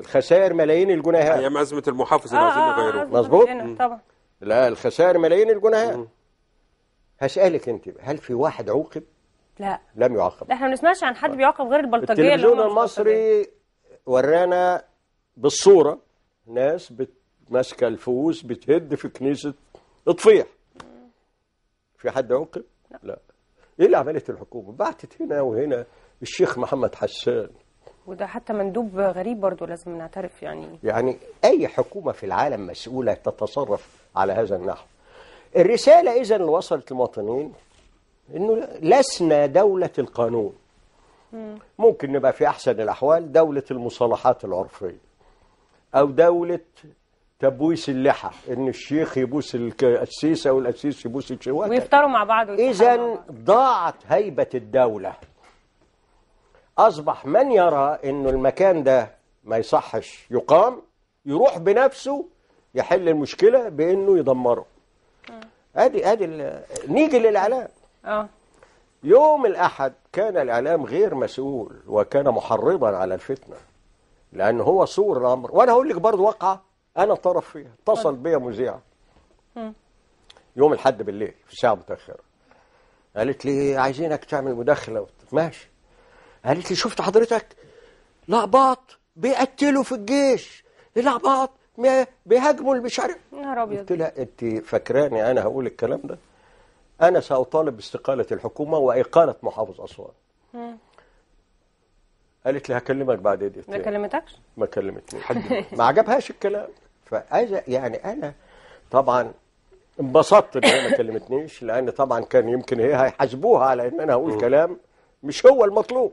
الخسائر ملايين الجنيهات ايام ازمه المحافظ اللي آه، عايزين آه، نغيروه آه، مظبوط طبعا لا الخسائر ملايين الجنيهات هسالك انت هل في واحد عوقب لا لم يعاقب احنا ما بنسمعش عن حد بيعاقب غير البلطجيه التلفزيون المصري ورانا بالصوره ناس ماسكه الفوز بتهد في كنيسه اطفيح في حد عوقب لا. لا ايه اللي عملت الحكومه بعتت هنا وهنا الشيخ محمد حسان وده حتى مندوب غريب برضه لازم نعترف يعني يعني أي حكومة في العالم مسؤولة تتصرف على هذا النحو الرسالة إذا اللي وصلت المواطنين أنه لسنا دولة القانون ممكن نبقى في أحسن الأحوال دولة المصالحات العرفية أو دولة تبويس اللحى ان الشيخ يبوس القسيسه والقسيس يبوس الشواكه ويفطروا مع بعض اذا ضاعت هيبه الدوله أصبح من يرى أنه المكان ده ما يصحش يقام يروح بنفسه يحل المشكلة بأنه يدمره ادي ادي نيجي للاعلام اه يوم الاحد كان الاعلام غير مسؤول وكان محرضا على الفتنه لان هو صور الامر وانا هقول لك برضه واقعه انا طرف فيها اتصل بيا مذيع يوم الحد بالليل في ساعة متأخرة قالت لي عايزينك تعمل مداخله ماشي قالت لي شفت حضرتك لعباط بيقتلوا في الجيش لعباط بيهاجموا مش نهار ابيض قلت لها انت فاكراني انا هقول الكلام ده انا ساطالب باستقاله الحكومه واقاله محافظ اسوان قالت لي هكلمك بعد ايه ما كلمتكش؟ ما كلمتنيش ما عجبهاش الكلام فاذا يعني انا طبعا انبسطت ان هي ما كلمتنيش لان طبعا كان يمكن هي هيحاسبوها على ان انا هقول كلام مش هو المطلوب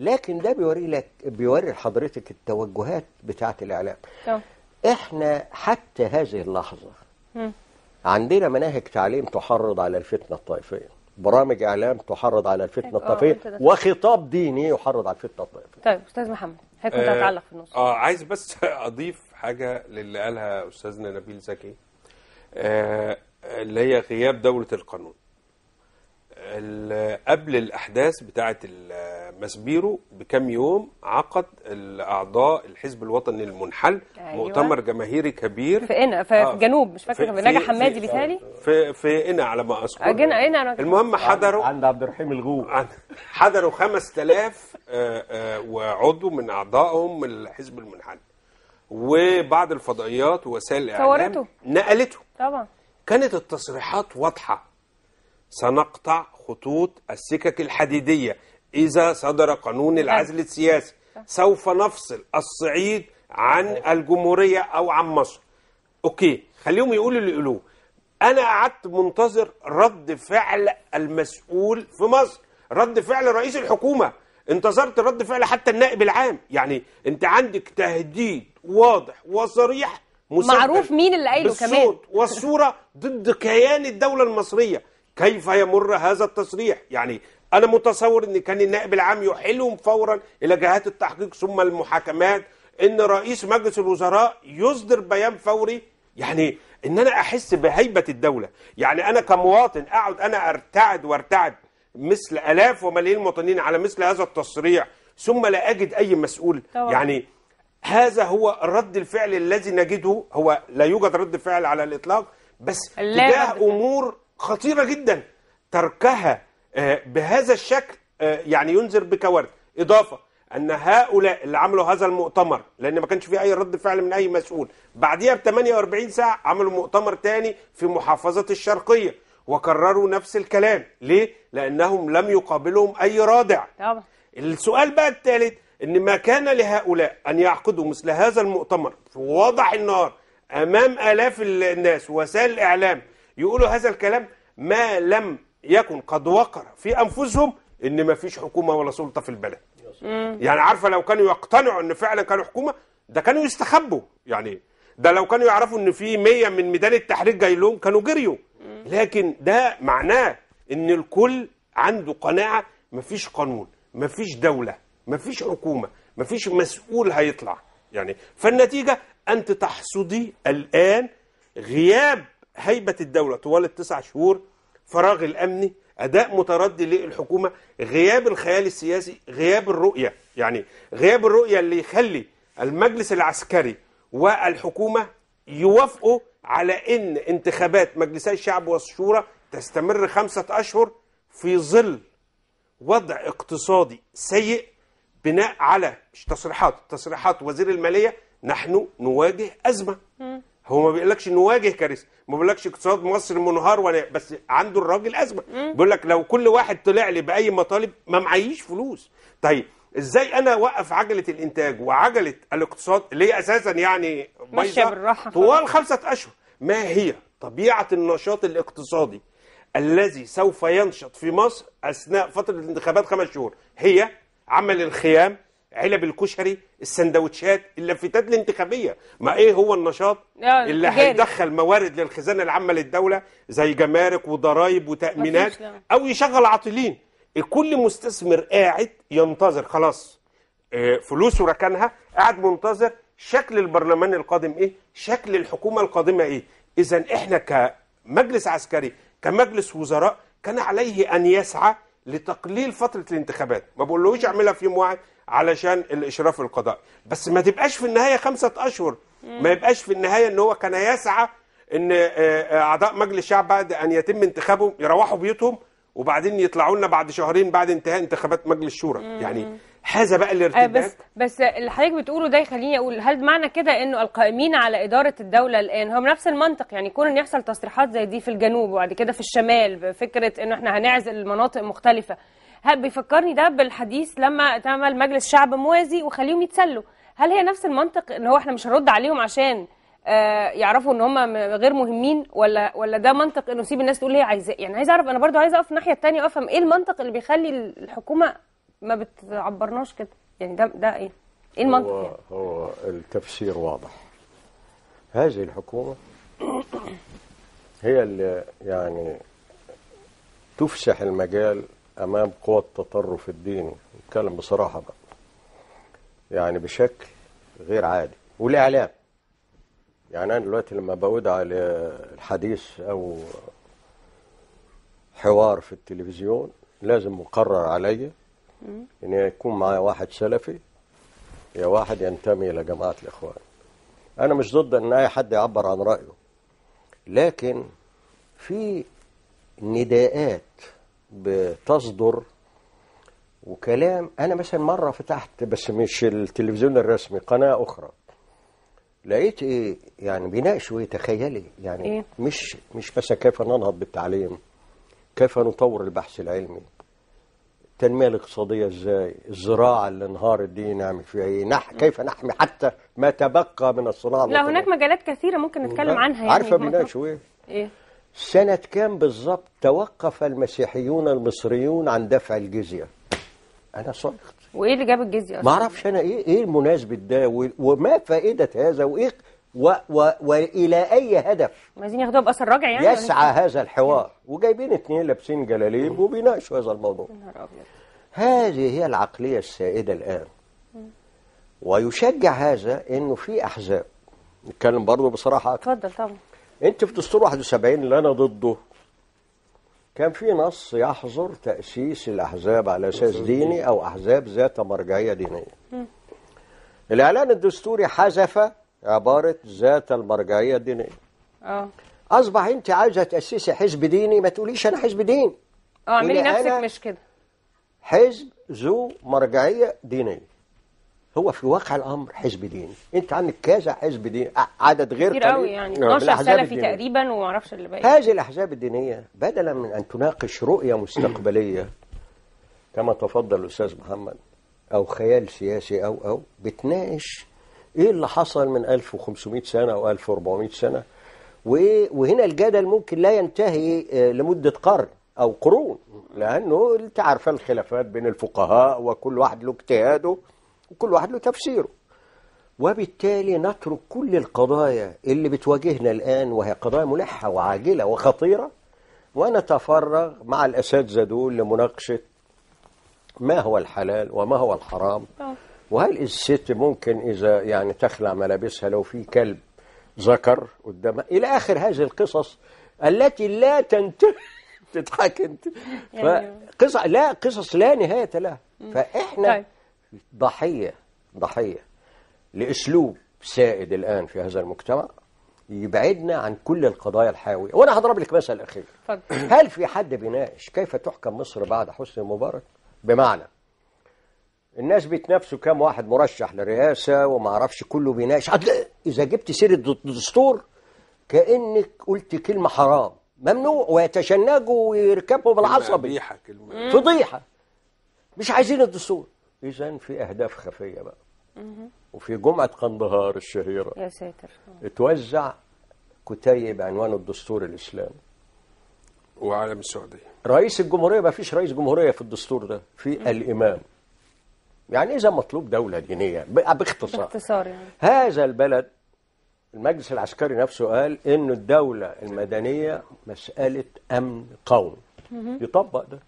لكن ده بيوري لك بيوري لحضرتك التوجهات بتاعه الاعلام طب. احنا حتى هذه اللحظه م. عندنا مناهج تعليم تحرض على الفتنه الطائفيه برامج اعلام تحرض على الفتنه أيوة، الطائفيه آه، وخطاب ديني يحرض على الفتنه الطائفيه طيب استاذ محمد هيك كنت آه، هتعلق في النص اه عايز بس اضيف حاجه للي قالها استاذنا نبيل زكي آه اللي هي غياب دوله القانون قبل الاحداث بتاعه مسبيرو بكم يوم عقد الاعضاء الحزب الوطني المنحل أيوة. مؤتمر جماهيري كبير في قنا في آه. جنوب مش فاكر في نجا حمادي بيتهيألي في في قنا على ما اذكر قنا آه، قنا المهم حضروا عند عبد الرحيم الغو حضروا 5000 آه، آه، وعضو من اعضائهم الحزب المنحل وبعض الفضائيات ووسائل الاعلام صورته نقلته طبعا كانت التصريحات واضحه سنقطع خطوط السكك الحديدية إذا صدر قانون العزل السياسي سوف نفصل الصعيد عن طيب. الجمهورية أو عن مصر أوكي خليهم يقولوا اللي يقولوه أنا قعدت منتظر رد فعل المسؤول في مصر رد فعل رئيس الحكومة انتظرت رد فعل حتى النائب العام يعني أنت عندك تهديد واضح وصريح معروف مين اللي قايله كمان والصورة ضد كيان الدولة المصرية كيف يمر هذا التصريح يعني أنا متصور إن كان النائب العام يحيلهم فورا إلى جهات التحقيق ثم المحاكمات إن رئيس مجلس الوزراء يصدر بيان فوري يعني إن أنا أحس بهيبة الدولة يعني أنا كمواطن أقعد أنا أرتعد وأرتعد مثل آلاف وملايين المواطنين على مثل هذا التصريح ثم لا أجد أي مسؤول طبعا. يعني هذا هو رد الفعل الذي نجده هو لا يوجد رد فعل على الإطلاق بس تجاه أمور خطيرة جدا تركها آه، بهذا الشكل آه، يعني ينذر بكوارث اضافه ان هؤلاء اللي عملوا هذا المؤتمر لان ما كانش في اي رد فعل من اي مسؤول بعديها ب 48 ساعه عملوا مؤتمر تاني في محافظه الشرقيه وكرروا نفس الكلام ليه لانهم لم يقابلهم اي رادع طبعا السؤال بقى الثالث ان ما كان لهؤلاء ان يعقدوا مثل هذا المؤتمر في وضح النهار امام الاف الناس ووسائل الاعلام يقولوا هذا الكلام ما لم يكن قد وقر في أنفسهم إن ما فيش حكومة ولا سلطة في البلد يعني عارفة لو كانوا يقتنعوا إن فعلا كانوا حكومة ده كانوا يستخبوا يعني ده لو كانوا يعرفوا إن في 100 من ميدان التحرير جاي لهم كانوا جريوا لكن ده معناه إن الكل عنده قناعة مفيش قانون مفيش دولة مفيش حكومة مفيش مسؤول هيطلع يعني فالنتيجة أنت تحصدي الآن غياب هيبة الدولة طوال التسع شهور فراغ الامني اداء متردي للحكومه غياب الخيال السياسي غياب الرؤيه يعني غياب الرؤيه اللي يخلي المجلس العسكري والحكومه يوافقوا على ان انتخابات مجلسي الشعب والشورى تستمر خمسه اشهر في ظل وضع اقتصادي سيء بناء على مش تصريحات تصريحات وزير الماليه نحن نواجه ازمه هو ما بيقولكش نواجه كارثه ما بيقولكش اقتصاد مصر منهار ولا بس عنده الراجل ازمه بيقول لك لو كل واحد طلع لي باي مطالب ما معيش فلوس طيب ازاي انا اوقف عجله الانتاج وعجله الاقتصاد اللي هي اساسا يعني بايظه طوال خمسه اشهر ما هي طبيعه النشاط الاقتصادي الذي سوف ينشط في مصر اثناء فتره الانتخابات خمس شهور هي عمل الخيام علب الكشري السندوتشات اللافتات الانتخابيه ما ايه هو النشاط اللي هيدخل موارد للخزانه العامه للدوله زي جمارك وضرائب وتامينات او يشغل عاطلين الكل مستثمر قاعد ينتظر خلاص آه، فلوسه ركنها قاعد منتظر شكل البرلمان القادم ايه شكل الحكومه القادمه ايه اذا احنا كمجلس عسكري كمجلس وزراء كان عليه ان يسعى لتقليل فتره الانتخابات ما بقولوش اعملها في يوم واحد علشان الاشراف القضائي بس ما تبقاش في النهايه خمسه اشهر ما يبقاش في النهايه ان هو كان يسعى ان آه، آه، اعضاء مجلس الشعب بعد ان يتم انتخابهم يروحوا بيوتهم وبعدين يطلعوا لنا بعد شهرين بعد انتهاء انتخابات مجلس الشورى يعني هذا بقى آه، الارتداد بس بس اللي حضرتك بتقوله ده يخليني اقول هل معنى كده انه القائمين على اداره الدوله الان هم نفس المنطق يعني يكون ان يحصل تصريحات زي دي في الجنوب وبعد كده في الشمال بفكره انه احنا هنعزل المناطق مختلفه بيفكرني ده بالحديث لما اتعمل مجلس شعب موازي وخليهم يتسلوا هل هي نفس المنطق ان هو احنا مش هنرد عليهم عشان آه، يعرفوا ان هم غير مهمين ولا ولا ده منطق انه سيب الناس تقول هي عايزاه يعني عايز اعرف انا برضو عايزه اقف الناحيه الثانيه وافهم ايه المنطق اللي بيخلي الحكومه ما بتعبرناش كده يعني ده ده ايه ايه المنطق هو, يعني؟ هو التفسير واضح هذه الحكومه هي اللي يعني تفسح المجال امام قوى التطرف الديني نتكلم بصراحه بقى يعني بشكل غير عادي والاعلام يعني انا دلوقتي لما بودع الحديث او حوار في التلفزيون لازم مقرر عليا ان يكون معايا واحد سلفي يا واحد ينتمي الى جماعه الاخوان انا مش ضد ان اي حد يعبر عن رايه لكن في نداءات بتصدر وكلام انا مثلا مره فتحت بس مش التلفزيون الرسمي قناه اخرى لقيت ايه يعني بيناقشوا ايه تخيلي يعني إيه؟ مش مش بس كيف ننهض بالتعليم كيف نطور البحث العلمي التنميه الاقتصاديه ازاي الزراعه اللي انهارت دي نعمل فيها ايه نح كيف نحمي حتى ما تبقى من الصناعه لا هناك مجالات كثيره ممكن نتكلم نعم. عنها يعني عارفه بيناقشوا ايه ايه سنة كام بالظبط توقف المسيحيون المصريون عن دفع الجزية أنا صرخت وإيه اللي جاب الجزية أصلا؟ معرفش أنا إيه إيه المناسبة ده وما فائدة هذا وإيه و و وإلى أي هدف عايزين ياخدوها بأثر راجع يعني يسعى إيه؟ هذا الحوار وجايبين اتنين لابسين جلاليب وبيناقشوا هذا الموضوع هذه هي العقلية السائدة الآن ويشجع هذا انه في احزاب نتكلم برضه بصراحه اتفضل طبعا انت في دستور 71 اللي انا ضده كان في نص يحظر تأسيس الأحزاب على أساس ديني أو أحزاب ذات مرجعية دينية الإعلان الدستوري حذف عبارة ذات المرجعية الدينية اه أصبح أنت عايزة تأسسي حزب ديني ما تقوليش أنا حزب ديني اه اعملي نفسك مش كده حزب ذو مرجعية دينية هو في واقع الامر حزب ديني انت عندك كذا حزب ديني عدد غير كبير قوي يعني 12 آه، سلفي تقريبا ومعرفش اللي باقي هذه الاحزاب الدينيه بدلا من ان تناقش رؤيه مستقبليه كما تفضل الاستاذ محمد او خيال سياسي او او بتناقش ايه اللي حصل من 1500 سنه او 1400 سنه وايه وهنا الجدل ممكن لا ينتهي آه، لمده قرن او قرون لانه انت عارفه الخلافات بين الفقهاء وكل واحد له اجتهاده وكل واحد له تفسيره وبالتالي نترك كل القضايا اللي بتواجهنا الآن وهي قضايا ملحة وعاجلة وخطيرة ونتفرغ مع الأساتذة دول لمناقشة ما هو الحلال وما هو الحرام آه. وهل الست ممكن إذا يعني تخلع ملابسها لو في كلب ذكر قدامها إلى آخر هذه القصص التي لا تنتهي تضحك انت يعني قصص لا قصص لا نهايه لها فاحنا طيب. ضحية ضحية لأسلوب سائد الآن في هذا المجتمع يبعدنا عن كل القضايا الحيوية وأنا هضرب لك مثل أخير هل في حد بيناقش كيف تحكم مصر بعد حسني مبارك بمعنى الناس بيتنافسوا كام واحد مرشح للرئاسة وما اعرفش كله بيناقش إذا جبت سيرة الدستور كأنك قلت كلمة حرام ممنوع ويتشنجوا ويركبوا بالعصبي فضيحة مش عايزين الدستور إذا في أهداف خفية بقى وفي جمعة قندهار الشهيرة يا ساتر اتوزع كتيب عنوان الدستور الإسلامي وعالم السعودية رئيس الجمهورية ما فيش رئيس جمهورية في الدستور ده في الإمام يعني إذا مطلوب دولة دينية باختصار باختصار يعني. هذا البلد المجلس العسكري نفسه قال إن الدولة المدنية مسألة أمن قومي يطبق ده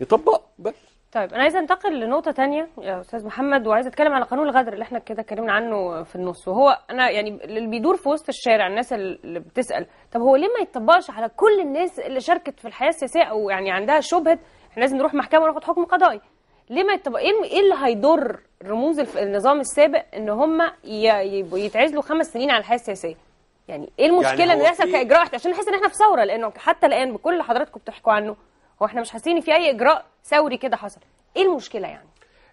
يطبق بس طيب انا عايزه انتقل لنقطه تانية يا استاذ محمد وعايزه اتكلم على قانون الغدر اللي احنا كده اتكلمنا عنه في النص وهو انا يعني اللي بيدور في وسط الشارع الناس اللي بتسال طب هو ليه ما يتطبقش على كل الناس اللي شاركت في الحياه السياسيه او يعني عندها شبهه احنا لازم نروح محكمه وناخد حكم قضائي ليه ما يتطبق ايه, إيه اللي هيضر رموز النظام السابق ان هم يتعزلوا خمس سنين على الحياه السياسيه يعني ايه المشكله يعني ان يحصل كاجراء عشان نحس ان احنا في ثوره لانه حتى الان بكل اللي حضراتكم بتحكوا عنه هو احنا مش حاسين في اي اجراء ثوري كده حصل ايه المشكله يعني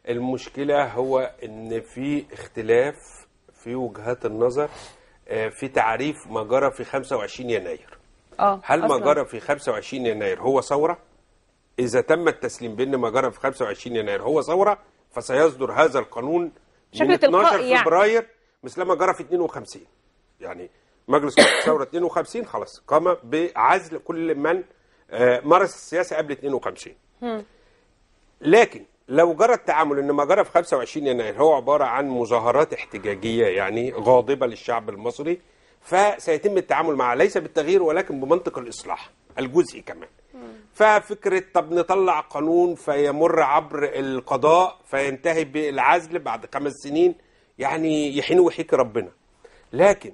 المشكله هو ان في اختلاف في وجهات النظر آه، في تعريف ما جرى في 25 يناير آه هل ما جرى في 25 يناير هو ثوره اذا تم التسليم بان ما جرى في 25 يناير هو ثوره فسيصدر هذا القانون من 12 يعني. فبراير مثل ما جرى في 52 يعني مجلس الثوره 52 خلاص قام بعزل كل من آه، مارس السياسه قبل 52 لكن لو جرى التعامل ان ما جرى في 25 يناير هو عباره عن مظاهرات احتجاجيه يعني غاضبه للشعب المصري فسيتم التعامل معها ليس بالتغيير ولكن بمنطق الاصلاح الجزئي كمان ففكره طب نطلع قانون فيمر عبر القضاء فينتهي بالعزل بعد خمس سنين يعني يحين وحيك ربنا لكن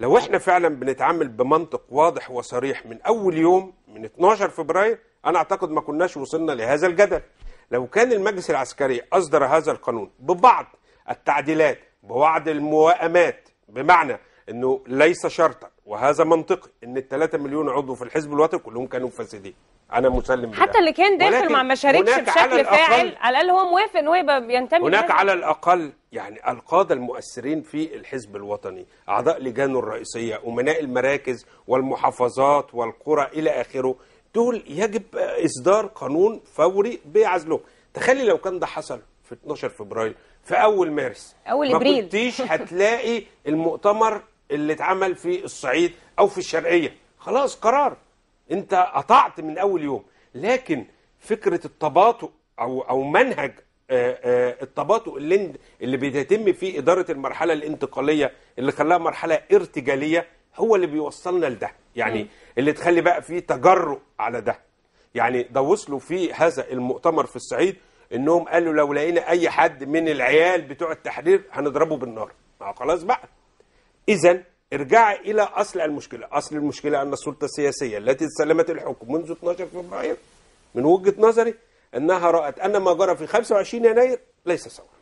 لو احنا فعلا بنتعامل بمنطق واضح وصريح من اول يوم من 12 فبراير انا اعتقد ما كناش وصلنا لهذا الجدل لو كان المجلس العسكري اصدر هذا القانون ببعض التعديلات ببعض الموائمات بمعنى انه ليس شرطا وهذا منطقي ان الثلاثة مليون عضو في الحزب الوطني كلهم كانوا فاسدين انا مسلم حتى اللي كان داخل ما شاركش بشكل فاعل على الاقل هو موافق ان هو يبقى ينتمي هناك على الاقل يعني القاده المؤثرين في الحزب الوطني اعضاء لجانه الرئيسيه امناء المراكز والمحافظات والقرى الى اخره دول يجب اصدار قانون فوري بعزله تخلي لو كان ده حصل في 12 فبراير في اول مارس اول ابريل ما كنتيش هتلاقي المؤتمر اللي اتعمل في الصعيد او في الشرقيه خلاص قرار انت قطعت من اول يوم لكن فكره التباطؤ او او منهج آه، آه، التباطؤ اللي اللي بيتم فيه اداره المرحله الانتقاليه اللي خلاها مرحله ارتجاليه هو اللي بيوصلنا لده يعني اللي تخلي بقى فيه تجرؤ على ده يعني ده وصلوا في هذا المؤتمر في الصعيد انهم قالوا لو لقينا اي حد من العيال بتوع التحرير هنضربه بالنار ما خلاص بقى اذا ارجع إلى أصل المشكلة أصل المشكلة أن السلطة السياسية التي سلمت الحكم منذ 12 فبراير من وجهة نظري أنها رأت أن ما جرى في 25 يناير ليس ثورة